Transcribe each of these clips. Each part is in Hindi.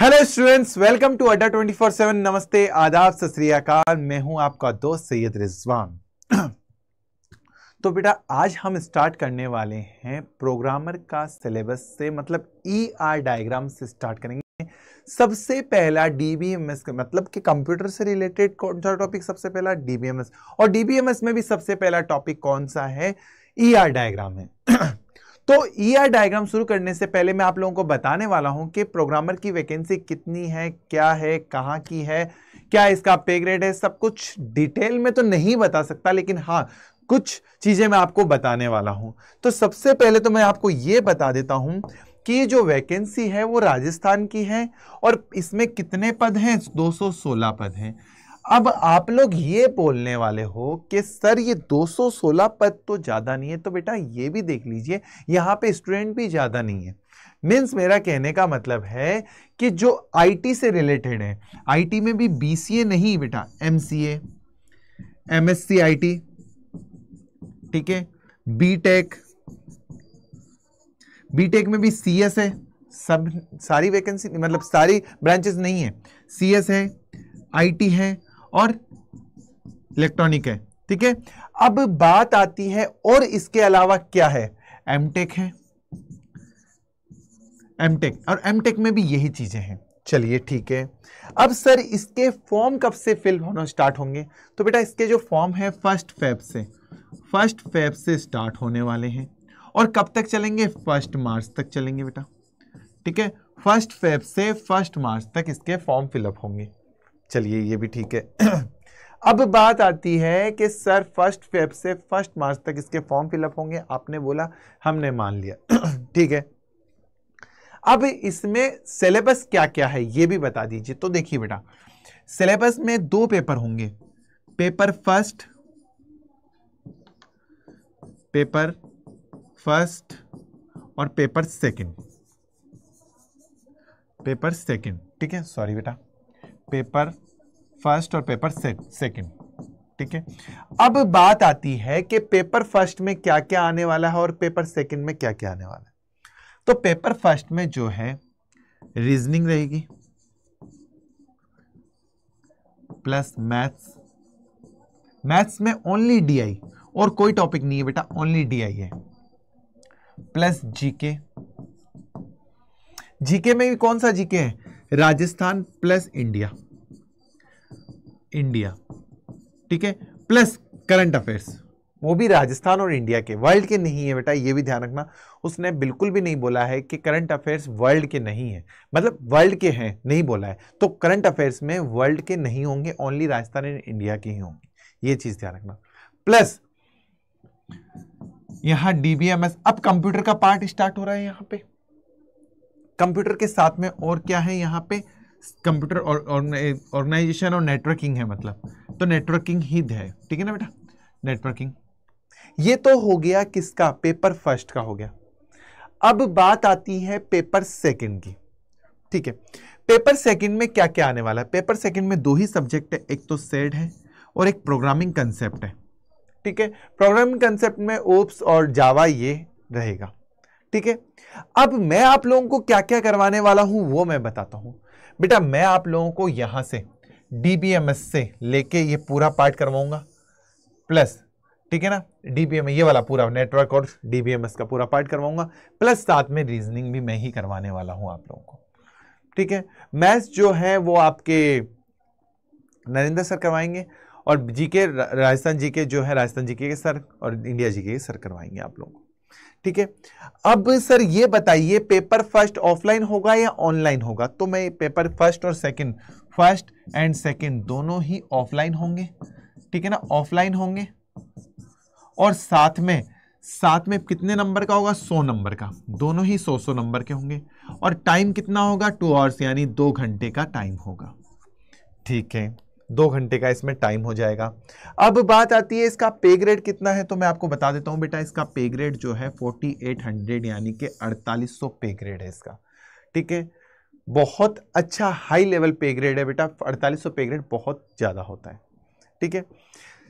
हेलो स्टूडेंट्स वेलकम टू अड्डा 24/7 नमस्ते आदाब सत मैं हूं आपका दोस्त सैयद रिजवान तो बेटा आज हम स्टार्ट करने वाले हैं प्रोग्रामर का सिलेबस से मतलब ई आर डायग्राम से स्टार्ट करेंगे सबसे पहला डीबीएमएस मतलब कि कंप्यूटर से रिलेटेड कौन सा टॉपिक सबसे पहला डीबीएमएस और डीबीएमएस में भी सबसे पहला टॉपिक कौन सा है ई आर डायग्राम है तो ईआर e डायग्राम शुरू करने से पहले मैं आप लोगों को बताने वाला हूं कि प्रोग्रामर की वैकेंसी कितनी है क्या है कहाँ की है क्या इसका पे ग्रेड है सब कुछ डिटेल में तो नहीं बता सकता लेकिन हाँ कुछ चीज़ें मैं आपको बताने वाला हूं तो सबसे पहले तो मैं आपको ये बता देता हूं कि जो वैकेंसी है वो राजस्थान की है और इसमें कितने पद हैं 216 पद हैं अब आप लोग ये बोलने वाले हो कि सर ये 216 पद तो ज़्यादा नहीं है तो बेटा ये भी देख लीजिए यहाँ पे स्टूडेंट भी ज़्यादा नहीं है मीन्स मेरा कहने का मतलब है कि जो आईटी से रिलेटेड है आईटी में भी बीसीए नहीं बेटा एमसीए एमएससी आईटी ठीक है बीटेक बीटेक में भी सीएस है सब सारी वैकेंसी मतलब सारी ब्रांचेस नहीं है सीएस है आईटी है और इलेक्ट्रॉनिक है ठीक है अब बात आती है और इसके अलावा क्या है एमटेक है एमटेक और एमटेक में भी यही चीजें हैं चलिए ठीक है अब सर इसके फॉर्म कब से फिल होना स्टार्ट होंगे तो बेटा इसके जो फॉर्म है फर्स्ट फेब से फर्स्ट फेब से स्टार्ट होने वाले हैं और कब तक चलेंगे फर्स्ट मार्च तक चलेंगे बेटा ठीक है फर्स्ट फेब से फर्स्ट मार्च तक इसके फॉर्म फिलअप होंगे चलिए ये भी ठीक है अब बात आती है कि सर फर्स्ट फेब से फर्स्ट मार्च तक इसके फॉर्म फिलअप होंगे आपने बोला हमने मान लिया ठीक है अब इसमें सिलेबस क्या क्या है ये भी बता दीजिए तो देखिए बेटा सिलेबस में दो पेपर होंगे पेपर फर्स्ट पेपर फर्स्ट और पेपर सेकंड पेपर सेकंड ठीक है सॉरी बेटा पेपर फर्स्ट और पेपर सेकंड ठीक है अब बात आती है कि पेपर फर्स्ट में क्या क्या आने वाला है और पेपर सेकंड में क्या क्या आने वाला है तो पेपर फर्स्ट में जो है रीजनिंग रहेगी प्लस मैथ्स मैथ्स में ओनली डीआई और कोई टॉपिक नहीं है बेटा ओनली डीआई है प्लस जीके जीके में भी कौन सा जीके है राजस्थान प्लस इंडिया इंडिया ठीक है प्लस करंट अफेयर्स वो भी राजस्थान और इंडिया के वर्ल्ड के नहीं है बेटा ये भी ध्यान रखना उसने बिल्कुल भी नहीं बोला है कि करंट अफेयर्स वर्ल्ड के नहीं है मतलब वर्ल्ड के हैं नहीं बोला है तो करंट अफेयर्स में वर्ल्ड के नहीं होंगे ओनली राजस्थान एंड इंडिया के ही होंगे ये चीज़ ध्यान रखना प्लस यहां डीबीएमएस अब कंप्यूटर का पार्ट स्टार्ट हो रहा है यहां पर कंप्यूटर के साथ में और क्या है यहां पर कंप्यूटर ऑर्गेनाइजेशन और नेटवर्किंग है मतलब तो नेटवर्किंग ही है ठीक है ना बेटा नेटवर्किंग ये तो हो गया किसका पेपर फर्स्ट का हो गया अब बात आती है पेपर सेकंड की ठीक है पेपर सेकंड में क्या क्या आने वाला है पेपर सेकंड में दो ही सब्जेक्ट है एक तो सेड है और एक प्रोग्रामिंग कंसेप्ट है ठीक है प्रोग्रामिंग कंसेप्ट में ओप्स और जावा ये रहेगा ठीक है अब मैं आप लोगों को क्या क्या करवाने वाला हूं वो मैं बताता हूं बेटा मैं आप लोगों को यहाँ से डी से लेके ये पूरा पार्ट करवाऊँगा प्लस ठीक है ना डीबीएम ये वाला पूरा नेटवर्क और डीबीएमएस का पूरा पार्ट करवाऊंगा प्लस साथ में रीजनिंग भी मैं ही करवाने वाला हूं आप लोगों को ठीक है मैथ्स जो है वो आपके नरेंद्र सर करवाएंगे और जीके राजस्थान जीके जो है राजस्थान जीके के सर और इंडिया जीके के सर करवाएंगे आप लोगों को ठीक है अब सर ये बताइए पेपर फर्स्ट ऑफलाइन होगा या ऑनलाइन होगा तो मैं पेपर फर्स्ट और सेकंड फर्स्ट एंड सेकंड दोनों ही ऑफलाइन होंगे ठीक है ना ऑफलाइन होंगे और साथ में साथ में कितने नंबर का होगा सौ नंबर का दोनों ही सौ सौ नंबर के होंगे और टाइम कितना होगा टू आवर्स यानी दो घंटे का टाइम होगा ठीक है दो घंटे का इसमें टाइम हो जाएगा अब बात आती है इसका पे ग्रेड कितना है तो मैं आपको बता देता हूँ बेटा इसका पे ग्रेड जो है 4800 यानी कि 4800 पे ग्रेड है इसका ठीक है बहुत अच्छा हाई लेवल पे ग्रेड है बेटा 4800 पे ग्रेड बहुत ज़्यादा होता है ठीक है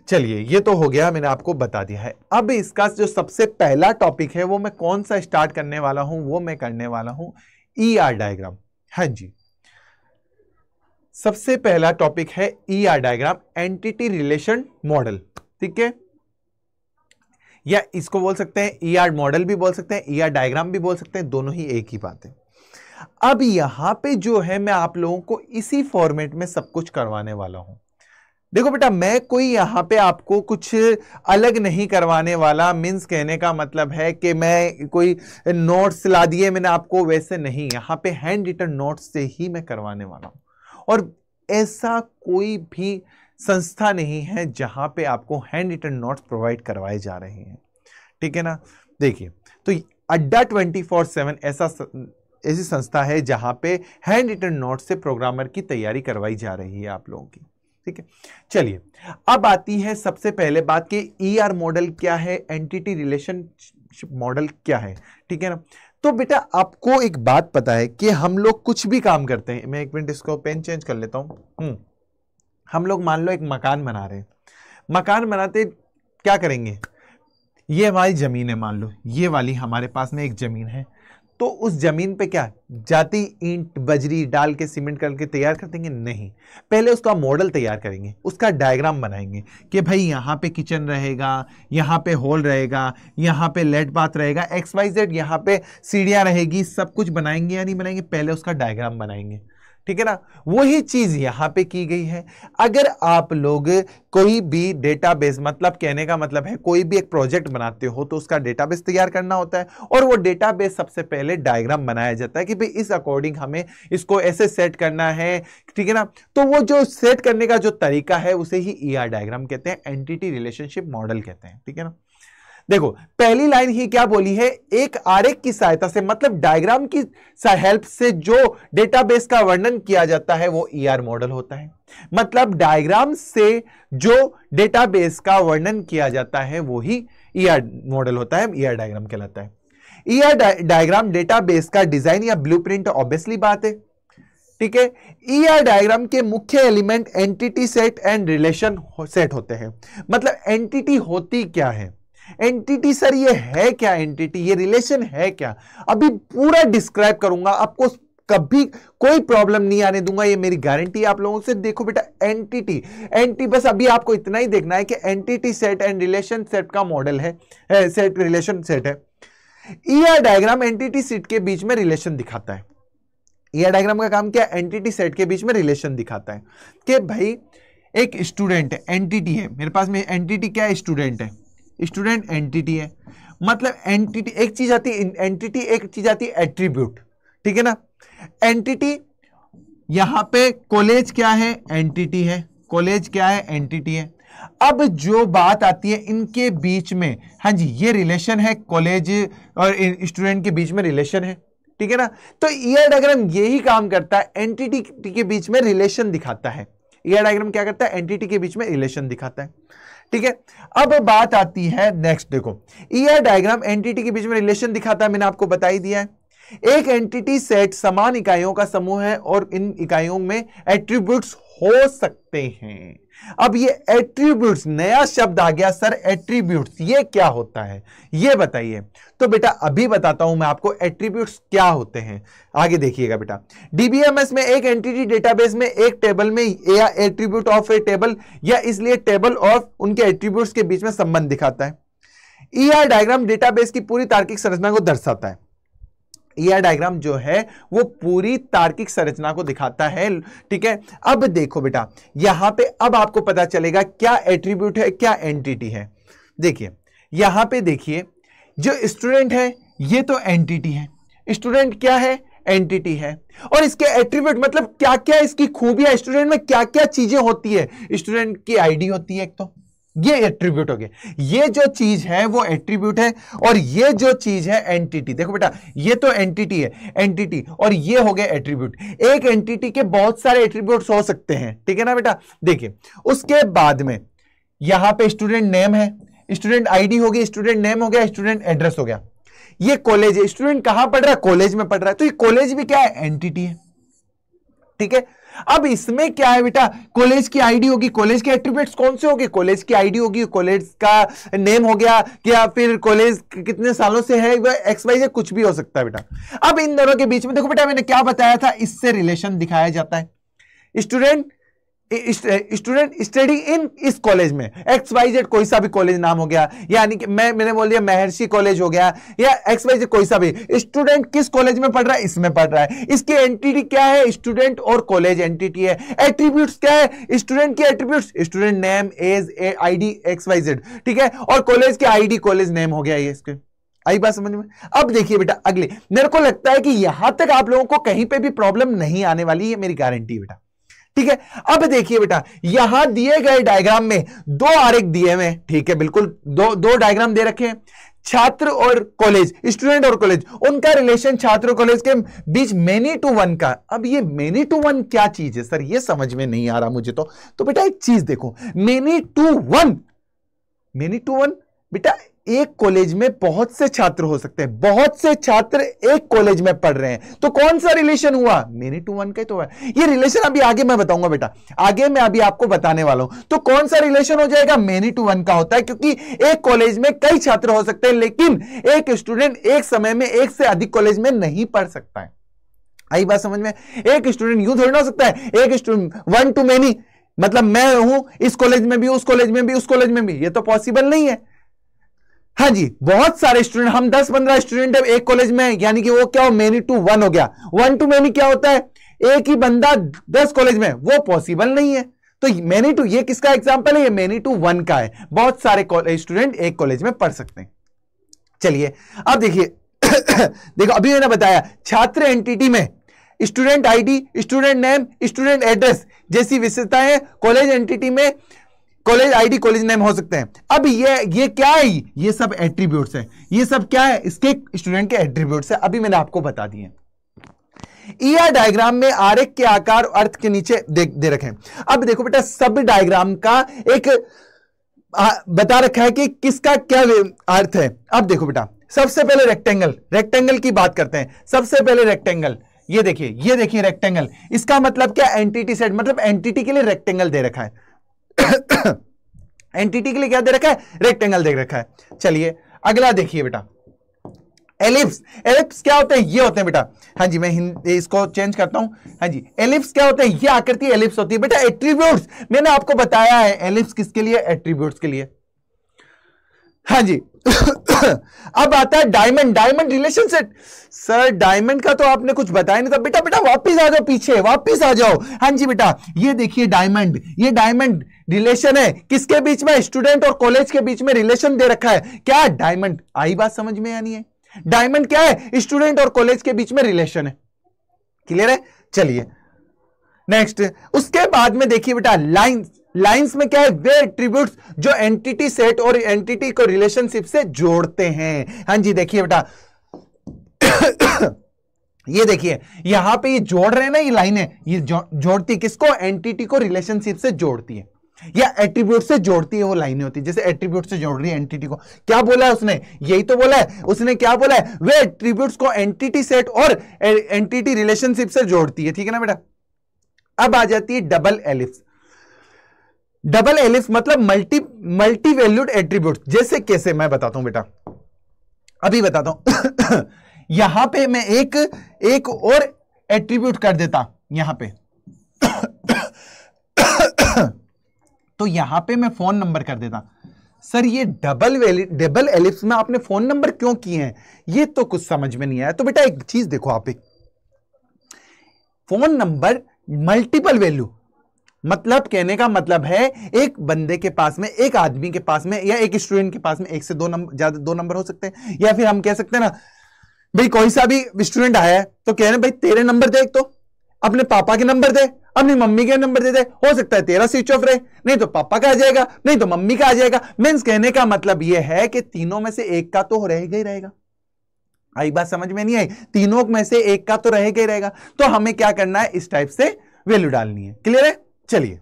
चलिए ये तो हो गया मैंने आपको बता दिया है अब इसका जो सबसे पहला टॉपिक है वो मैं कौन सा स्टार्ट करने वाला हूँ वो मैं करने वाला हूँ ई आर डायग्राम हाँ जी सबसे पहला टॉपिक है E R diagram entity relation model ठीक है या इसको बोल सकते हैं ई आर मॉडल भी बोल सकते हैं ई आर डायग्राम भी बोल सकते हैं दोनों ही एक ही बात है अब यहां पे जो है मैं आप लोगों को इसी फॉर्मेट में सब कुछ करवाने वाला हूं देखो बेटा मैं कोई यहाँ पे आपको कुछ अलग नहीं करवाने वाला मीन्स कहने का मतलब है कि मैं कोई नोट्स ला दिए मैंने आपको वैसे नहीं यहां पे हैंड रिटन नोट्स से ही मैं करवाने वाला हूँ और ऐसा कोई भी संस्था नहीं है जहां पे आपको हैंड रिटर्न नोट्स प्रोवाइड करवाए जा रहे हैं ठीक है ना देखिए तो अड्डा ट्वेंटी फोर सेवन ऐसा ऐसी संस्था है जहां पे हैंड रिटर्न नोट से प्रोग्रामर की तैयारी करवाई जा रही है आप लोगों की ठीक है चलिए अब आती है सबसे पहले बात कि ई e मॉडल क्या है एंटिटी रिलेशनशिप मॉडल क्या है ठीक है ना तो बेटा आपको एक बात पता है कि हम लोग कुछ भी काम करते हैं मैं एक मिनट इसको पेन चेंज कर लेता हूँ हम्म, हम लोग मान लो एक मकान बना रहे हैं मकान बनाते क्या करेंगे ये हमारी ज़मीन है मान लो ये वाली हमारे पास में एक ज़मीन है तो उस जमीन पे क्या जाती ईंट बजरी डाल के सीमेंट करके तैयार कर देंगे नहीं पहले उसका मॉडल तैयार करेंगे उसका डायग्राम बनाएंगे कि भाई यहाँ पे किचन रहेगा यहाँ पे हॉल रहेगा यहाँ पे लेट बाथ रहेगा एक्स वाई जेड यहाँ पे सीढ़ियाँ रहेगी सब कुछ बनाएंगे या नहीं बनाएंगे पहले उसका डायग्राम बनाएंगे ठीक है ना वही चीज यहां पे की गई है अगर आप लोग कोई भी डेटाबेस मतलब कहने का मतलब है कोई भी एक प्रोजेक्ट बनाते हो तो उसका डेटाबेस तैयार करना होता है और वो डेटाबेस सबसे पहले डायग्राम बनाया जाता है कि भाई इस अकॉर्डिंग हमें इसको ऐसे सेट करना है ठीक है ना तो वो जो सेट करने का जो तरीका है उसे ही ई e डायग्राम कहते हैं एंटिटी रिलेशनशिप मॉडल कहते हैं ठीक है ना देखो पहली लाइन ही क्या बोली है एक आरेख की सहायता से मतलब डायग्राम की हेल्प से जो डेटाबेस का वर्णन किया जाता है वो ईआर ER मॉडल होता है मतलब डायग्राम से जो डेटाबेस का वर्णन किया जाता है वो ही ईआर ER मॉडल होता है ईआर ER डायग्राम कहलाता है ईआर डायग्राम डेटाबेस का डिजाइन या ब्लू ऑब्वियसली बात है ठीक है ईआर e डायग्राम के मुख्य element entity set and relation set होते हैं मतलब एंटिटी होती क्या है एंटिटी सर ये है क्या एंटिटी ये रिलेशन है क्या अभी पूरा डिस्क्राइब करूंगा आपको कभी कोई प्रॉब्लम नहीं आने दूंगा ये मेरी गारंटी आप लोगों से देखो बेटा एंटिटी एंटी बस अभी आपको इतना ही देखना है कि entity set and relation set का मॉडल है सेट रिलेशन सेट है ER e diagram entity set के बीच में रिलेशन दिखाता है ईआर e डायग्राम का काम क्या एंटिटी सेट के बीच में रिलेशन दिखाता है कि भाई एक स्टूडेंट है एंटिटी है मेरे पास में एंटिटी क्या है स्टूडेंट है स्टूडेंट एंटिटी है मतलब एंटिटी एक चीज आती है एंटिटी एक चीज आती है एट्रीब्यूट ठीक है ना एंटिटी यहां पे कॉलेज क्या है एंटिटी है कॉलेज क्या है एंटिटी है अब जो बात आती है इनके बीच में हाँ जी ये रिलेशन है कॉलेज और स्टूडेंट के बीच में रिलेशन है ठीक है ना तो ईयर डायग्राम यही काम करता है एंटिटी के बीच में रिलेशन दिखाता है ईयर डायग्राम क्या करता है एंटिटी के बीच में रिलेशन दिखाता है ठीक है अब बात आती है नेक्स्ट देखो ई डायग्राम एंटिटी के बीच में रिलेशन दिखाता है मैंने आपको बताई दिया है एक एंटिटी सेट समान इकाइयों का समूह है और इन इकाइयों में एट्रीब्यूट हो सकते हैं अब ये एट्रीब्यूट्स नया शब्द आ गया सर एट्रीब्यूट्स ये क्या होता है ये बताइए तो बेटा अभी बताता हूं मैं आपको एट्रीब्यूट्स क्या होते हैं आगे देखिएगा बेटा डीबीएमएस में एक एंटिटी डेटाबेस में एक टेबल में या एट्रीब्यूट ऑफ ए टेबल या इसलिए टेबल ऑफ उनके एट्रीब्यूट के बीच में संबंध दिखाता है ई आर डायग्राम डेटाबेस की पूरी तार्किक संरचना को दर्शाता है यह डायग्राम जो है वो पूरी तार्किक संरचना को दिखाता है ठीक है अब देखो बेटा यहां पे अब आपको पता चलेगा क्या एट्रीब्यूट है क्या एंटिटी है देखिए यहां पे देखिए जो स्टूडेंट है ये तो एंटिटी है स्टूडेंट क्या है एंटिटी है और इसके एट्रीब्यूट मतलब क्या क्या इसकी खूबियां स्टूडेंट में क्या क्या चीजें होती है स्टूडेंट की आईडी होती है एक तो ये एट्रीब्यूट हो गया ये जो चीज है वो एट्रीब्यूट है और ये जो चीज है एंटिटी देखो बेटा ये तो एंटिटी है एंटिटी और ये हो गया एट्रीब्यूट एक एंटिटी के बहुत सारे एट्रीब्यूट हो सकते हैं ठीक है ना बेटा देखिए उसके बाद में यहां पे स्टूडेंट नेम है स्टूडेंट आईडी होगी स्टूडेंट नेम हो गया स्टूडेंट एड्रेस हो गया ये कॉलेज है स्टूडेंट कहां पढ़ रहा है कॉलेज में पढ़ रहा है तो ये कॉलेज भी क्या है एंटिटी है ठीक है अब इसमें क्या है बेटा कॉलेज की आईडी होगी कॉलेज के एट्रीब्यूट कौन से होगी कॉलेज की आईडी होगी कॉलेज का नेम हो गया या फिर कॉलेज कितने सालों से है एक्स वाई कुछ भी हो सकता है बेटा अब इन दोनों के बीच में देखो बेटा मैंने क्या बताया था इससे रिलेशन दिखाया जाता है स्टूडेंट स्टूडेंट स्टडी इन इस कॉलेज में एक्स वाई जेड कोई सा भी कॉलेज नाम हो गया यानी कि मैं मैंने बोल दिया महर्षि कॉलेज हो गया या एक्स वाई जेड कोई सा भी स्टूडेंट किस कॉलेज में पढ़ रहा है इसमें पढ़ रहा है इसकी एंटिटी क्या है स्टूडेंट और कॉलेज एंटिटी है एट्रीब्यूट क्या है स्टूडेंट की attribute student name age A I D X Y Z ठीक है और कॉलेज की डी कॉलेज नेम हो गया ये इसके आई बात समझ में अब देखिए बेटा अगले मेरे को लगता है कि यहां तक आप लोगों को कहीं पे भी प्रॉब्लम नहीं आने वाली है मेरी गारंटी बेटा ठीक है अब देखिए बेटा यहां दिए गए डायग्राम में दो आरेख दिए हुए ठीक है बिल्कुल दो दो डायग्राम दे रखे हैं छात्र और कॉलेज स्टूडेंट और कॉलेज उनका रिलेशन छात्र और कॉलेज के बीच मेनी टू वन का अब ये मेनी टू वन क्या चीज है सर ये समझ में नहीं आ रहा मुझे तो तो बेटा एक चीज देखो many to one many to one बेटा एक कॉलेज में बहुत से छात्र हो सकते हैं बहुत से छात्र एक कॉलेज में पढ़ रहे हैं तो कौन सा रिलेशन हुआ मेनी टू वन का तो है ये रिलेशन अभी आगे मैं बताऊंगा बेटा आगे मैं अभी आपको बताने वाला हूं तो कौन सा रिलेशन हो जाएगा मेनी टू वन का होता है क्योंकि एक कॉलेज में कई छात्र हो सकते हैं लेकिन एक स्टूडेंट एक समय में एक से अधिक कॉलेज में नहीं पढ़ सकता है आई बात समझ में एक स्टूडेंट यू थोड़ी ना हो सकता है एक स्टूडेंट वन टू मेनी मतलब मैं हूं इस कॉलेज में भी उस कॉलेज में भी उस कॉलेज में भी ये तो पॉसिबल नहीं है हाँ जी बहुत सारे स्टूडेंट हम 10-15 स्टूडेंट अब एक कॉलेज में यानी कि वो क्या हो मेनी टू वन हो गया वन टू मेनी क्या होता है एक ही बंदा 10 कॉलेज में वो पॉसिबल नहीं है तो मेनी टू ये किसका एग्जाम्पल है ये मेनी टू वन का है बहुत सारे स्टूडेंट एक कॉलेज में पढ़ सकते हैं चलिए अब देखिए देखो अभी मैंने बताया छात्र एंटिटी में student ID, student name student address जैसी विशेषताएं कॉलेज एंटिटी में कॉलेज आईडी कॉलेज नेम हो सकते हैं अब ये ये क्या है ये सब एट्रीब्यूट्स हैं ये सब क्या है इसके स्टूडेंट के एट्रीब्यूट्स हैं अभी मैंने आपको बता दिए ईआर डायग्राम में आरेख के आकार अर्थ के नीचे दे, दे रखे अब देखो बेटा सब डायग्राम का एक आ, बता रखा है कि किसका क्या अर्थ है अब देखो बेटा सबसे पहले रेक्टेंगल रेक्टेंगल की बात करते हैं सबसे पहले रेक्टेंगल ये देखिए ये देखिए रेक्टेंगल इसका मतलब क्या एंटिटी सेट मतलब एंटिटी के लिए रेक्टेंगल दे रखा है एंटिटी के लिए क्या दे रखा है रेक्टेंगल दे रखा है चलिए अगला देखिए बेटा एलिप्स एलिप्स क्या होते हैं ये होते हैं बेटा हाँ जी मैं इसको चेंज करता हूं हाँ जी एलिप्स क्या होते हैं ये आकृति एलिप्स होती है बेटा एट्रीब्यूट्स मैंने आपको बताया है एलिप्स किसके लिए एट्रीब्यूट्स के लिए हाँ जी अब आता है diamond diamond relationship sir diamond का तो आपने कुछ बताया नहीं था बेटा बेटा वापस आ जाओ पीछे वापस आ जाओ हाँ जी बेटा ये देखिए डायमंड ये डायमंड रिलेशन है किसके बीच में स्टूडेंट और कॉलेज के बीच में रिलेशन दे रखा है क्या डायमंड आई बात समझ में आनी है डायमंड क्या है स्टूडेंट और कॉलेज के बीच में रिलेशन है क्लियर है चलिए नेक्स्ट उसके बाद में देखिए बेटा लाइन लाइंस में क्या है वे एट्रीब्यूट जो एंटिटी सेट और एंटिटी को रिलेशनशिप से जोड़ते हैं हाँ जी देखिए बेटा ये देखिए यहां पे ये जोड़ रहे हैं ना ये लाइनें ये जो, जोड़ती किसको एंटिटी को रिलेशनशिप से जोड़ती है या एट्रीब्यूट से जोड़ती है वो लाइनें होती है जैसे एट्रीब्यूट से जोड़ रही है एंटिटी को क्या बोला है उसने यही तो बोला है उसने क्या बोला है वे एट्रीब्यूट को एंटिटी सेट और एंटिटी रिलेशनशिप से जोड़ती है ठीक है ना बेटा अब आ जाती है डबल एलिप्स डबल एलिफ मतलब मल्टी मल्टी वैल्यूड एट्रीब्यूट जैसे कैसे मैं बताता हूं बेटा अभी बताता हूं यहां पे मैं एक एक और एट्रीब्यूट कर देता यहां पे तो यहां पे मैं फोन नंबर कर देता सर ये डबल डबल एलिप्स में आपने फोन नंबर क्यों किए हैं ये तो कुछ समझ में नहीं आया तो बेटा एक चीज देखो आप एक फोन नंबर मल्टीपल वैल्यू मतलब कहने का मतलब है एक बंदे के पास में एक आदमी के पास में या एक स्टूडेंट के पास में एक से दो नंबर ज्यादा दो नंबर हो सकते हैं या फिर हम कह सकते हैं ना भाई कोई सा भी स्टूडेंट आया है तो कह रहे भाई तेरे नंबर एक तो अपने पापा के नंबर दे अपनी मम्मी के नंबर दे दे हो सकता है तेरा स्विच ऑफ रहे नहीं तो पापा का आ जाएगा नहीं तो मम्मी का आ जाएगा मीन्स कहने का मतलब यह है कि तीनों में से एक का तो रहेगा ही रहेगा आई बात समझ में नहीं आई तीनों में से एक का तो रहेगा ही रहेगा तो हमें क्या करना है इस टाइप से वैल्यू डालनी है क्लियर है चलिए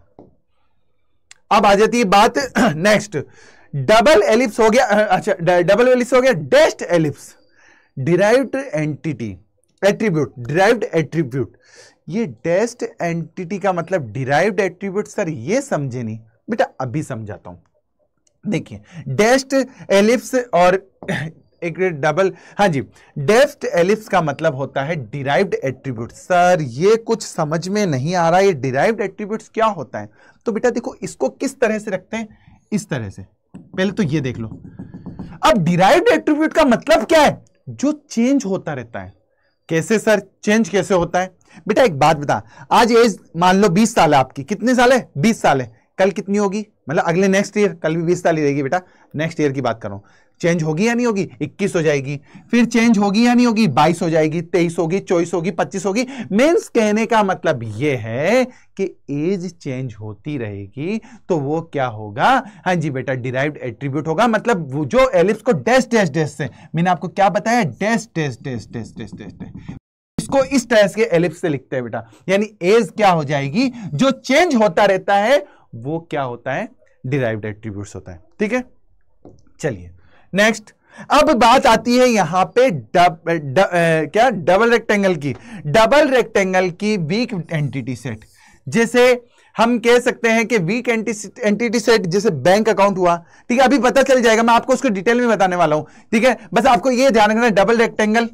अब आ जाती है बात नेक्स्ट डबल एलिप्स हो गया अच्छा डबल एलिप्स हो गया dashed ellipse derived entity attribute derived attribute ये डेस्ट एंटिटी का मतलब डिराइव्ड एट्रीब्यूट सर ये समझे नहीं बेटा अभी समझाता हूं देखिए डेस्ट एलिप्स और एक डबल हाँ जी डेफ्ट एलिप्स का मतलब होता है डिराइव्ड एट्रीब्यूट सर ये कुछ समझ में नहीं आ रहा ये डिराइव्ड एट्रीब्यूट्स क्या होता है तो बेटा देखो इसको किस तरह से रखते हैं इस तरह से पहले तो ये देख लो अब डिराइव्ड एट्रीब्यूट का मतलब क्या है जो चेंज होता रहता है कैसे सर चेंज कैसे होता है बेटा एक बात बता आज एज मान लो बीस साल है आपकी कितने साल है बीस साल है कल कितनी होगी मतलब अगले नेक्स्ट ईयर कल भी बीस साल ही रहेगी बेटा नेक्स्ट ईयर की बात कर चेंज होगी या नहीं होगी 21 हो जाएगी फिर चेंज होगी या नहीं होगी 22 हो जाएगी 23 होगी 24 होगी 25 होगी मीन्स कहने का मतलब यह है कि एज चेंज होती रहेगी तो वो क्या होगा हाँ जी बेटा डिराइव एट्रीब्यूट होगा मतलब वो जो एलिप्स को डैश डैश डैश से मैंने आपको क्या बताया dash dash dash dash dash dash इसको इस तरह के एलिप्स से लिखते हैं बेटा यानी एज क्या हो जाएगी जो चेंज होता रहता है वो क्या होता है डिराइव्ड एट्रीब्यूट्स होता है ठीक है चलिए नेक्स्ट अब बात आती है यहां पे डब, ड, ए, क्या डबल रेक्टेंगल की डबल रेक्टेंगल की वीक एंटिटी सेट जैसे हम कह सकते हैं कि वीक एंटिटी सेट जैसे बैंक अकाउंट हुआ ठीक है अभी पता चल जाएगा मैं आपको उसको डिटेल में बताने वाला हूं ठीक है बस आपको यह ध्यान रखना double rectangle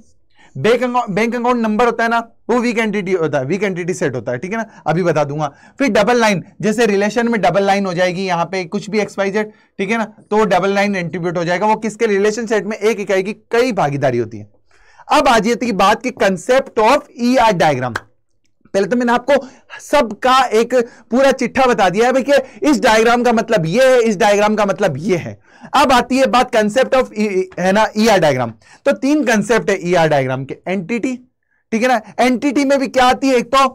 bank account number होता है ना वो वीक एंटिटी होता है वीक एंटिटी सेट होता है ठीक है ना अभी बता दूंगा फिर डबल लाइन जैसे रिलेशन में डबल लाइन हो जाएगी यहाँ पे कुछ भी एक्सपाइजेड ठीक है ना तो डबल लाइन एंट्रीब्यूट हो जाएगा वो किसके रिलेशन सेट में एक इकाई की कई भागीदारी होती है अब आ जाती है बात की concept of E R diagram पहले तो मैंने आपको सबका एक पूरा चिट्ठा बता दिया है कि इस डायग्राम का मतलब ये है इस डायग्राम का मतलब ये है अब आती है बात कंसेप्ट ऑफ e, e, है ना ई आर डायग्राम तो तीन कंसेप्ट है ई आर डायग्राम के एंटिटी ठीक है ना एंटिटी में भी क्या आती है एक तो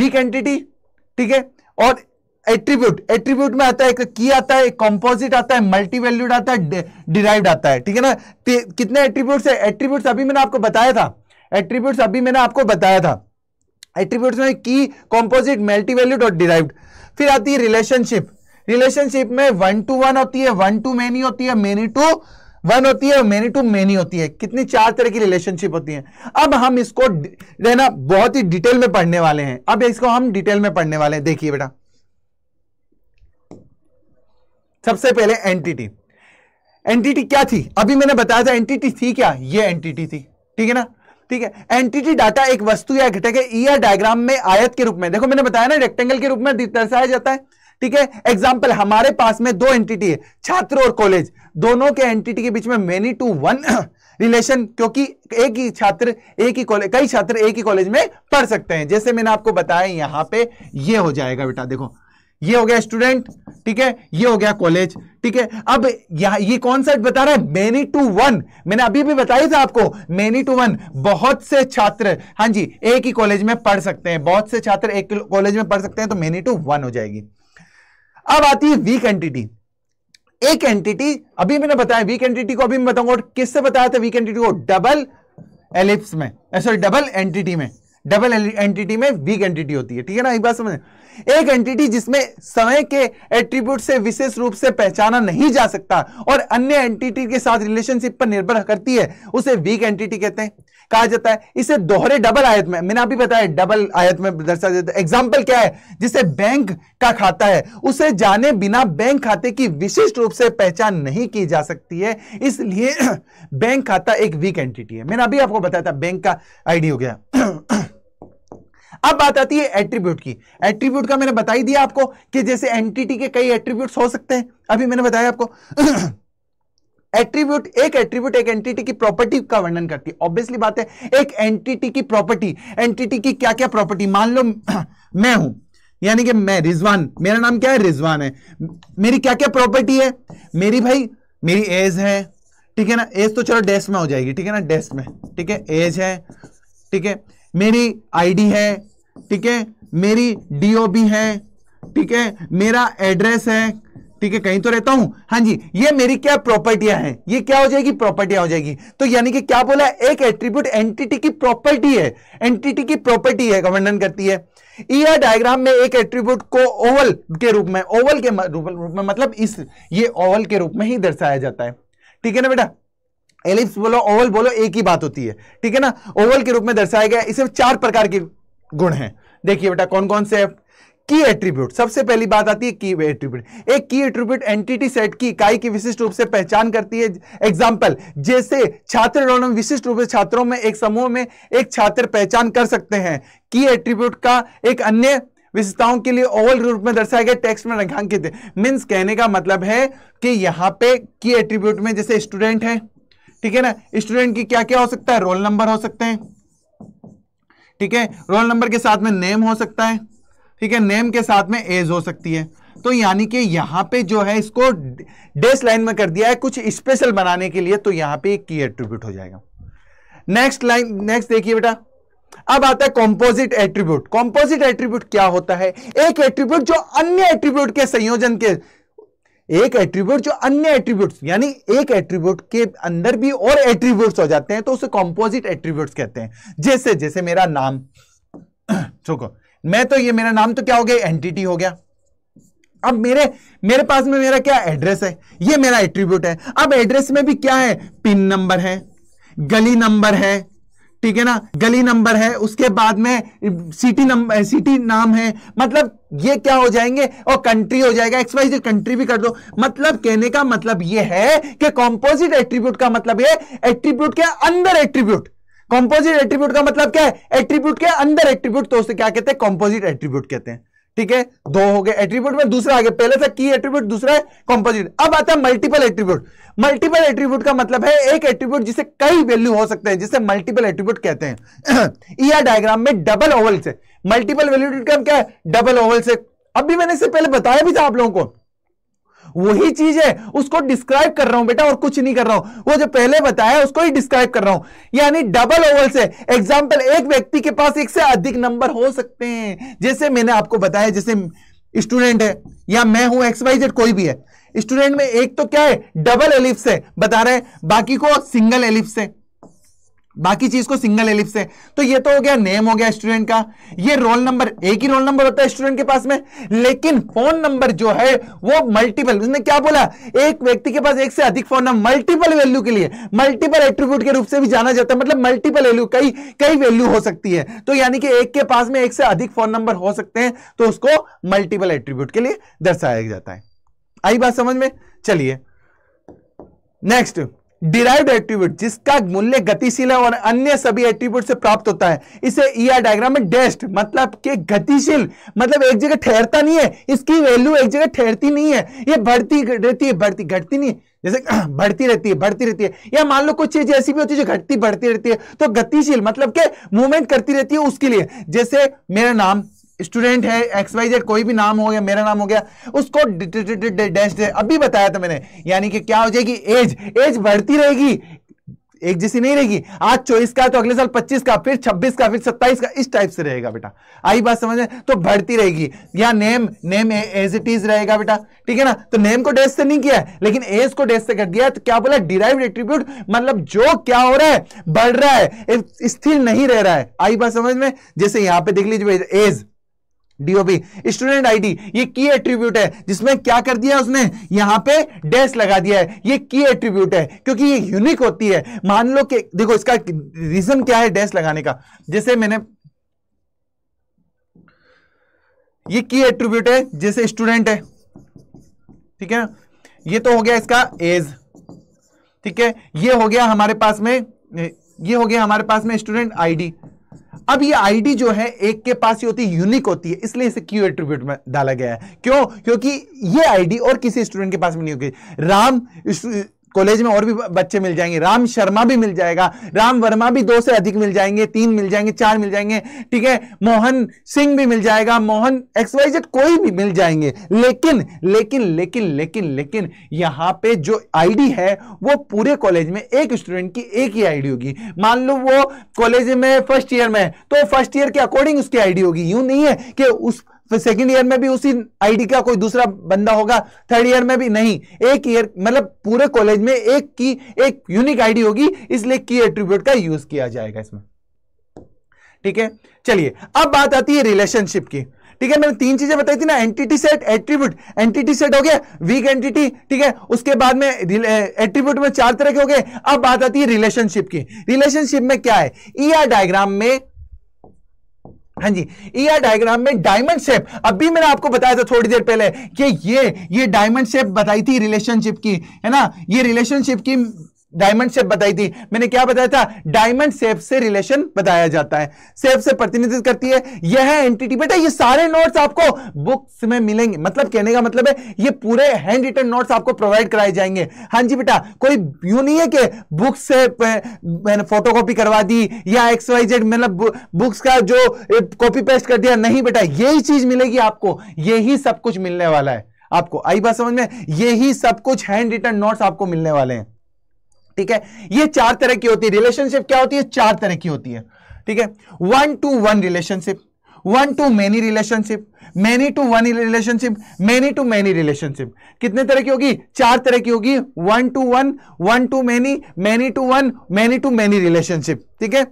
वीक एंटिटी ठीक है और एट्रीब्यूट एट्रीब्यूट में आता है एक की आता है कंपोजिट आता है मल्टी वैल्यूड आता है डिराइव आता है ठीक है ना कितने एट्रीब्यूट्स है एट्रीब्यूट्स अभी मैंने आपको बताया था एट्रीब्यूट्स अभी मैंने आपको बताया था एट्रीब्यूट्स में की कॉम्पोजिट मल्टी वैल्यूड और डिराइव्ड फिर आती है रिलेशनशिप रिलेशनशिप में वन टू वन होती है वन टू मेनी होती है मेनी टू वन होती है मेनी टू मेनी होती है कितनी चार तरह की रिलेशनशिप होती है अब हम इसको ना बहुत ही डिटेल में पढ़ने वाले हैं अब इसको हम डिटेल में पढ़ने वाले हैं देखिए बेटा सबसे पहले एंटिटी एंटिटी क्या थी अभी मैंने बताया था एंटिटी थी क्या ये एंटिटी थी ठीक है ना ठीक है एंटिटी डाटा एक वस्तु या घटक है ईआर e डायग्राम में आयत के रूप में देखो मैंने बताया ना रेक्टेंगल के रूप में दर्शाया जाता है ठीक है एग्जाम्पल हमारे पास में दो एंटिटी है छात्र और कॉलेज दोनों के एंटिटी के बीच में मेनी टू वन रिलेशन क्योंकि एक ही छात्र एक ही कॉलेज कई छात्र एक ही कॉलेज में पढ़ सकते हैं जैसे मैंने आपको बताया यहां पे ये हो जाएगा बेटा देखो ये हो गया स्टूडेंट ठीक है ये हो गया कॉलेज ठीक है अब यह, ये कॉन्सेप्ट बता रहा है मेनी टू वन मैंने अभी भी बताया था आपको मेनी टू वन बहुत से छात्र हाँ जी एक ही कॉलेज में पढ़ सकते हैं बहुत से छात्र एक कॉलेज में पढ़ सकते हैं तो मेनी टू वन हो जाएगी अब आती है वीक एंटिटी एक एंटिटी अभी मैंने बताया वीक एंटिटी को अभी मैं बताऊंगा और किससे बताया था वीक एंटिटी को डबल एलिप्स में सॉरी डबल एंटिटी में डबल एंटिटी में वीक एंटिटी होती है ठीक है ना एक बात समझ एक एंटिटी जिसमें समय के एट्रीब्यूट से विशेष रूप से पहचाना नहीं जा सकता और अन्य एंटिटी के साथ रिलेशनशिप पर निर्भर करती है उसे वीक एंटिटी कहते हैं कहा जाता है इसे दोहरे डबल आयत में मैंने अभी बताया डबल आयत में दर्शा जाता है एग्जाम्पल क्या है जिसे बैंक का खाता है उसे जाने बिना बैंक खाते की विशिष्ट रूप से पहचान नहीं की जा सकती है इसलिए बैंक खाता एक वीक एंटिटी है मैंने अभी आपको बताया था बैंक का आईडी हो गया अब बात आती है एट्रीब्यूट की एट्रीब्यूट का मैंने बताई दिया आपको कि जैसे एंटिटी के कई एट्रीब्यूट हो सकते हैं अभी मैंने बताया आपको एट्रीब्यूट एक एट्रीब्यूट एक एंटिटी की प्रॉपर्टी का वर्णन करती है ऑब्वियसली बात है एक एंटिटी की प्रॉपर्टी एंटिटी की क्या क्या प्रॉपर्टी मान लो मैं हूं यानी कि मैं रिजवान मेरा नाम क्या है रिजवान है मेरी क्या क्या प्रॉपर्टी है मेरी भाई मेरी एज है ठीक है ना एज तो चलो डेस्क में हो जाएगी ठीक है ना डेस्क में ठीक है एज है ठीक है मेरी आईडी है ठीक है मेरी डीओबी है ठीक है मेरा एड्रेस है ठीक है कहीं तो रहता हूं हाँ जी ये मेरी क्या प्रॉपर्टियां हैं ये क्या हो जाएगी प्रॉपर्टियां हो जाएगी तो यानी कि क्या बोला एक एट्रीब्यूट एंटिटी की प्रॉपर्टी है एंटिटी की प्रॉपर्टी है का करती है ईआर ER डायग्राम में एक एट्रीब्यूट को ओवल के रूप में ओवल के रूप में मतलब इस ये ओवल के रूप में ही दर्शाया जाता है ठीक है ना बेटा एलिप्स बोलो ओवल बोलो एक ही बात होती है ठीक है ना ओवल के रूप में दर्शाया गया इसे चार प्रकार की गुण हैं देखिए बेटा कौन कौन से है की एट्रीब्यूट सबसे पहली बात आती है की एट्रीब्यूट एक की एट्रीब्यूट एंटिटी सेट की इकाई की विशिष्ट रूप से पहचान करती है एग्जाम्पल जैसे छात्र विशिष्ट रूप से छात्रों में एक समूह में एक छात्र पहचान कर सकते हैं की एट्रीब्यूट का एक अन्य विशेषताओं के लिए ओवल रूप में दर्शाया गया टेक्स्ट में रेखांकित मीन्स कहने का मतलब है कि यहाँ पे की एट्रीब्यूट में जैसे स्टूडेंट है ठीक है ना स्टूडेंट की क्या क्या हो सकता है रोल नंबर हो सकते हैं ठीक है रोल नंबर के साथ में नेम हो सकता है ठीक है नेम के साथ में एज हो सकती है तो यानी कि यहां पे जो है इसको डेस लाइन में कर दिया है कुछ स्पेशल बनाने के लिए तो यहां पे एक की एट्रीब्यूट हो जाएगा नेक्स्ट लाइन नेक्स्ट देखिए बेटा अब आता है कॉम्पोजिट एट्रीब्यूट कॉम्पोजिट एट्रीब्यूट क्या होता है एक एट्रीब्यूट जो अन्य एट्रीब्यूट के संयोजन के एक एट्रीब्यूट जो अन्य एट्रीब्यूट यानी एक एट्रीब्यूट के अंदर भी और एट्रीब्यूट हो जाते हैं तो उसे कॉम्पोजिट एट्रीब्यूट कहते हैं जैसे जैसे मेरा नाम चुको मैं तो ये मेरा नाम तो क्या हो गया एंटिटी हो गया अब मेरे मेरे पास में मेरा क्या एड्रेस है ये मेरा एट्रीब्यूट है अब एड्रेस में भी क्या है पिन नंबर है गली नंबर है ठीक है ना गली नंबर है उसके बाद में सिटी नंबर सिटी नाम है मतलब ये क्या हो जाएंगे और कंट्री हो जाएगा एक्स वाई जेड कंट्री भी कर दो मतलब कहने का मतलब ये है कि कॉम्पोजिट एट्रीब्यूट का मतलब ये एट्रीब्यूट के अंदर एट्रीब्यूट कॉम्पोजिट एट्रीब्यूट का मतलब क्या है एट्रीब्यूट के अंदर एट्रीब्यूट तो उसे क्या कहते हैं कॉम्पोजिट एट्रीब्यूट कहते हैं ठीक है दो हो गए एट्रीब्यूट में दूसरा आ गया पहले था की एट्रीब्यूट दूसरा है कॉम्पोजिट अब आता है मल्टीपल एट्रीब्यूट मल्टीपल एट्रीब्यूट का मतलब है एक एट्रीब्यूट जिसे कई वैल्यू हो सकते हैं जिसे मल्टीपल एट्रीब्यूट कहते हैं ईआर डायग्राम ER में डबल ओवल से मल्टीपल वैल्यूड क्या है डबल ओवल से अभी मैंने इससे पहले बताया भी था आप लोगों को वही चीज है उसको डिस्क्राइब कर रहा हूं बेटा और कुछ नहीं कर रहा हूं वो जो पहले बताया उसको ही डिस्क्राइब कर रहा हूं यानी डबल ओवल से एग्जाम्पल एक व्यक्ति के पास एक से अधिक नंबर हो सकते हैं जैसे मैंने आपको बताया जैसे स्टूडेंट है या मैं हूं एक्स वाई जेड कोई भी है स्टूडेंट में एक तो क्या है डबल एलिप्स है बता रहे हैं बाकी को सिंगल एलिप्स है बाकी चीज को सिंगल एलिप से तो ये तो हो गया नेम हो गया स्टूडेंट का ये रोल नंबर एक ही रोल नंबर होता है स्टूडेंट के पास में लेकिन फोन नंबर जो है वो मल्टीपल उसने क्या बोला एक व्यक्ति के पास एक से अधिक फोन नंबर मल्टीपल वैल्यू के लिए मल्टीपल एट्रीब्यूट के रूप से भी जाना जाता है मतलब मल्टीपल वैल्यू कई कई वैल्यू हो सकती है तो यानी कि एक के पास में एक से अधिक फोन नंबर हो सकते हैं तो उसको मल्टीपल एट्रीब्यूट के लिए दर्शाया जाता है आई बात समझ में चलिए नेक्स्ट डिराइव्ड एट्रीब्यूट जिसका मूल्य गतिशील है और अन्य सभी एट्रीब्यूट से प्राप्त होता है इसे ईआर e डायग्राम में डेस्ट मतलब के गतिशील मतलब एक जगह ठहरता नहीं है इसकी वैल्यू एक जगह ठहरती नहीं है ये बढ़ती रहती है बढ़ती घटती नहीं जैसे बढ़ती रहती है बढ़ती रहती है या मान लो कुछ चीज ऐसी भी होती है जो घटती बढ़ती रहती है तो गतिशील मतलब के मूवमेंट करती रहती है उसके लिए जैसे मेरा नाम स्टूडेंट है एक्स वाई जेड कोई भी नाम हो गया मेरा नाम हो गया उसको डैश अभी बताया था मैंने यानी कि क्या हो जाएगी एज एज बढ़ती रहेगी एक जैसी नहीं रहेगी आज चौबीस का तो अगले साल पच्चीस का फिर छब्बीस का फिर सत्ताईस का इस टाइप से रहेगा बेटा आई बात समझ में तो बढ़ती रहेगी या name name as it is रहेगा बेटा ठीक है ना तो नेम को डेस्ट से नहीं किया है लेकिन एज को डेस्ट से कर दिया तो क्या बोला डिराइव एट्रीब्यूट मतलब जो क्या हो रहा है बढ़ रहा है स्थिर नहीं रह रहा है आई बात समझ में जैसे यहां पर देख लीजिए एज डीओबी स्टूडेंट आईडी ये की एट्रीब्यूट है जिसमें क्या कर दिया उसने यहां पे डैश लगा दिया है ये की एट्रीब्यूट है क्योंकि ये यूनिक होती है मान लो कि देखो इसका रीजन क्या है डैश लगाने का जैसे मैंने ये की एट्रीब्यूट है जैसे स्टूडेंट है ठीक है ये तो हो गया इसका एज ठीक है ये हो गया हमारे पास में ये हो गया हमारे पास में स्टूडेंट आईडी अब ये आईडी जो है एक के पास ही होती है यूनिक होती है इसलिए इसे क्यू एट्रीब्यूट में डाला गया है क्यों क्योंकि ये आईडी और किसी स्टूडेंट के पास भी नहीं होगी राम कॉलेज में और भी बच्चे मिल जाएंगे राम शर्मा भी मिल जाएगा राम वर्मा भी दो से अधिक मिल जाएंगे तीन मिल जाएंगे चार मिल जाएंगे ठीक है मोहन सिंह भी मिल जाएगा मोहन एक्सवाइजेड कोई भी मिल जाएंगे लेकिन लेकिन लेकिन लेकिन लेकिन यहां पे जो आईडी है वो पूरे कॉलेज में एक स्टूडेंट की एक ही आईडी होगी मान लो वो कॉलेज में फर्स्ट ईयर में तो फर्स्ट ईयर के अकॉर्डिंग उसकी आईडी होगी यूं नहीं है कि उस फिर सेकेंड ईयर में भी उसी आईडी का कोई दूसरा बंदा होगा थर्ड ईयर में भी नहीं एक ईयर मतलब पूरे कॉलेज में एक की एक यूनिक आईडी होगी इसलिए की एट्रीब्यूट का यूज किया जाएगा इसमें ठीक है चलिए अब बात आती है रिलेशनशिप की ठीक है मैंने तीन चीजें बताई थी ना entity set attribute entity set हो गया वीक एंटिटी ठीक है उसके बाद में एट्रीब्यूट में चार तरह के हो गए अब बात आती है रिलेशनशिप की रिलेशनशिप में क्या है ईआर e डायग्राम में हाँ जी ईआर डायग्राम में डायमंड शेप अभी मैंने आपको बताया था थोड़ी देर पहले कि ये ये डायमंड शेप बताई थी रिलेशनशिप की है ना ये रिलेशनशिप की डायमंड शेप बताई थी मैंने क्या बताया था डायमंड शेप से रिलेशन बताया जाता है शेप से प्रतिनिधित्व करती है यह है एंटिटी बेटा ये सारे नोट्स आपको बुक्स में मिलेंगे मतलब कहने का मतलब है ये पूरे हैंड रिटर्न नोट्स आपको प्रोवाइड कराए जाएंगे हाँ जी बेटा कोई यू नहीं है कि बुक्स से मैंने फोटोकॉपी करवा दी या एक्स वाई जेड मतलब बुक्स का जो कॉपी पेस्ट कर दिया नहीं बेटा यही चीज मिलेगी आपको यही सब कुछ मिलने वाला है आपको आई बात समझ में यही सब कुछ हैंड रिटर्न नोट्स आपको मिलने वाले हैं ठीक है ये चार तरह की होती है रिलेशनशिप क्या होती है चार तरह की होती है ठीक है one to one relationship one to many relationship many to one relationship many to many relationship कितने तरह की होगी चार तरह की होगी one to one one to many many to one many to many relationship ठीक है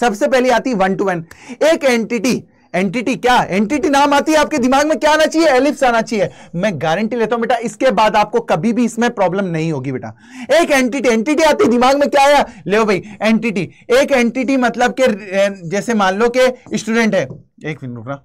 सबसे पहली आती वन टू वन एक एंटिटी एंटिटी क्या एंटिटी नाम आती है आपके दिमाग में क्या आना चाहिए एलिप्स आना चाहिए मैं गारंटी लेता हूं बेटा इसके बाद आपको कभी भी इसमें प्रॉब्लम नहीं होगी बेटा एक एंटिटी एंटिटी आती है दिमाग में क्या आया ले भाई एंटिटी एक एंटिटी मतलब के जैसे मान लो के स्टूडेंट है एक मिनट रुकना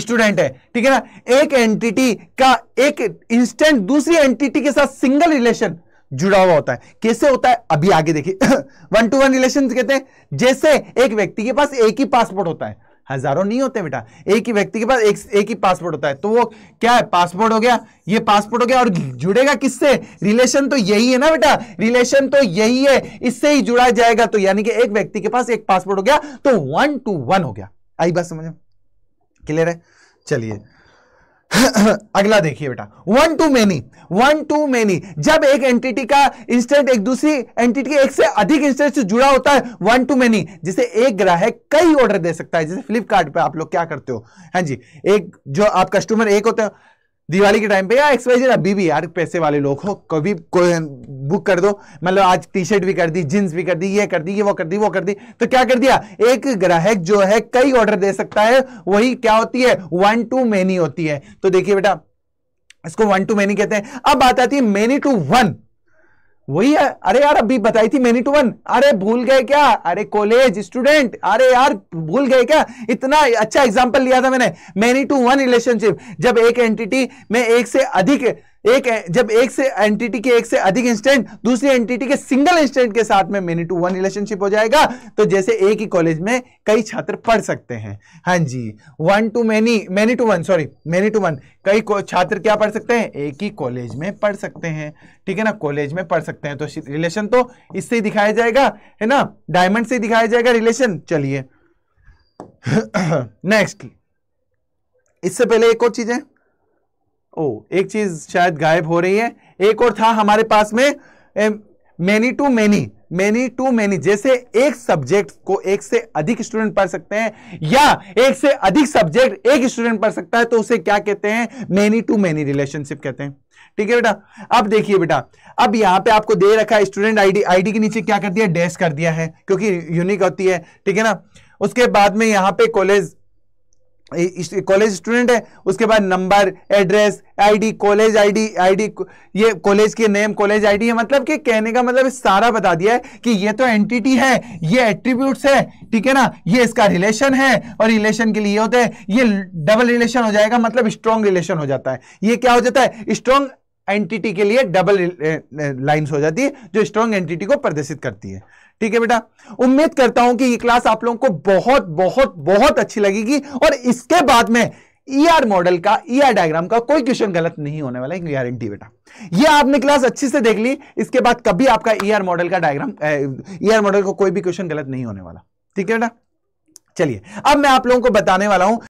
स्टूडेंट है ठीक है ना एक एंटिटी का एक इंस्टेंट दूसरी एंटिटी के साथ सिंगल रिलेशन जुड़ा हुआ होता है कैसे होता है अभी आगे देखिए वन टू वन रिलेशन कहते हैं जैसे एक व्यक्ति के पास एक ही पासपोर्ट होता है हजारों नहीं होते बेटा एक ही व्यक्ति के पास एक एक ही पासपोर्ट होता है तो वो क्या है पासपोर्ट हो गया ये पासपोर्ट हो गया और जुड़ेगा किससे रिलेशन तो यही है ना बेटा रिलेशन तो यही है इससे ही जुड़ा जाएगा तो यानी कि एक व्यक्ति के पास एक पासपोर्ट हो गया तो वन टू वन हो गया आई बात समझ क्लियर है चलिए अगला देखिए बेटा one to many one to many जब एक एंटिटी का इंस्टेंट एक दूसरी एंटिटी के एक से अधिक इंस्टेंट से जुड़ा होता है वन टू मेनी जिसे एक ग्राहक कई ऑर्डर दे सकता है जैसे फ्लिपकार्ट पे आप लोग क्या करते हो हाँ जी एक जो आप कस्टमर एक होते हैं दिवाली के टाइम पे या एक्स अभी भी यार पैसे वाले लोग हो कभी कोई बुक कर दो मतलब आज टी शर्ट भी कर दी जींस भी कर दी ये कर दी ये वो कर दी वो कर दी तो क्या कर दिया एक ग्राहक जो है कई ऑर्डर दे सकता है वही क्या होती है वन टू मेनी होती है तो देखिए बेटा इसको वन टू मेनी कहते हैं अब बात आती है मेनी टू वन वही है अरे यार अभी बताई थी मैनी टू वन अरे भूल गए क्या अरे कॉलेज स्टूडेंट अरे यार भूल गए क्या इतना अच्छा एग्जाम्पल लिया था मैंने मैनी टू वन रिलेशनशिप जब एक एंटिटी में एक से अधिक एक जब एक से एंटिटी के एक से अधिक इंस्टेंट दूसरी एंटिटी के सिंगल इंस्टेंट के साथ में मेनी टू वन रिलेशनशिप हो जाएगा तो जैसे एक ही कॉलेज में कई छात्र पढ़ सकते हैं हाँ जी one to many many to one sorry many to one कई छात्र क्या पढ़ सकते हैं एक ही कॉलेज में पढ़ सकते हैं ठीक है ना कॉलेज में पढ़ सकते हैं तो रिलेशन तो इससे ही दिखाया जाएगा है ना डायमंड से दिखाया जाएगा रिलेशन चलिए नेक्स्ट इससे पहले एक और चीज है ओ एक चीज शायद गायब हो रही है एक और था हमारे पास में many to many many to many जैसे एक सब्जेक्ट को एक से अधिक स्टूडेंट पढ़ सकते हैं या एक से अधिक सब्जेक्ट एक स्टूडेंट पढ़ सकता है तो उसे क्या कहते हैं मैनी टू मैनी रिलेशनशिप कहते हैं ठीक है बेटा अब देखिए बेटा अब यहां पे आपको दे रखा है स्टूडेंट आईडी आईडी के नीचे क्या कर दिया डैश कर दिया है क्योंकि यूनिक होती है ठीक है ना उसके बाद में यहां पे कॉलेज कॉलेज स्टूडेंट है उसके बाद number address ID college ID ID ये कॉलेज के नेम कॉलेज आईडी है मतलब कि कहने का मतलब सारा बता दिया है कि ये तो एंटिटी है ये एट्रीब्यूट्स है ठीक है ना ये इसका रिलेशन है और रिलेशन के लिए होते हैं ये डबल रिलेशन हो जाएगा मतलब स्ट्रॉन्ग रिलेशन हो जाता है ये क्या हो जाता है स्ट्रॉन्ग एंटिटी के लिए डबल लाइंस eh, eh, हो जाती है जो स्ट्रॉन्ग एंटिटी को प्रदर्शित करती है ठीक है बेटा उम्मीद करता हूं कि ये क्लास आप लोगों को बहुत बहुत बहुत अच्छी लगेगी और इसके बाद में ईआर ER मॉडल का ईआर ER डायग्राम का कोई क्वेश्चन गलत नहीं होने वाला है गारंटी बेटा ये आपने क्लास अच्छे से देख ली इसके बाद कभी आपका ईआर ER मॉडल का डायग्राम ईआर मॉडल का कोई भी क्वेश्चन गलत नहीं होने वाला ठीक है बेटा चलिए अब मैं आप लोगों को बताने वाला हूं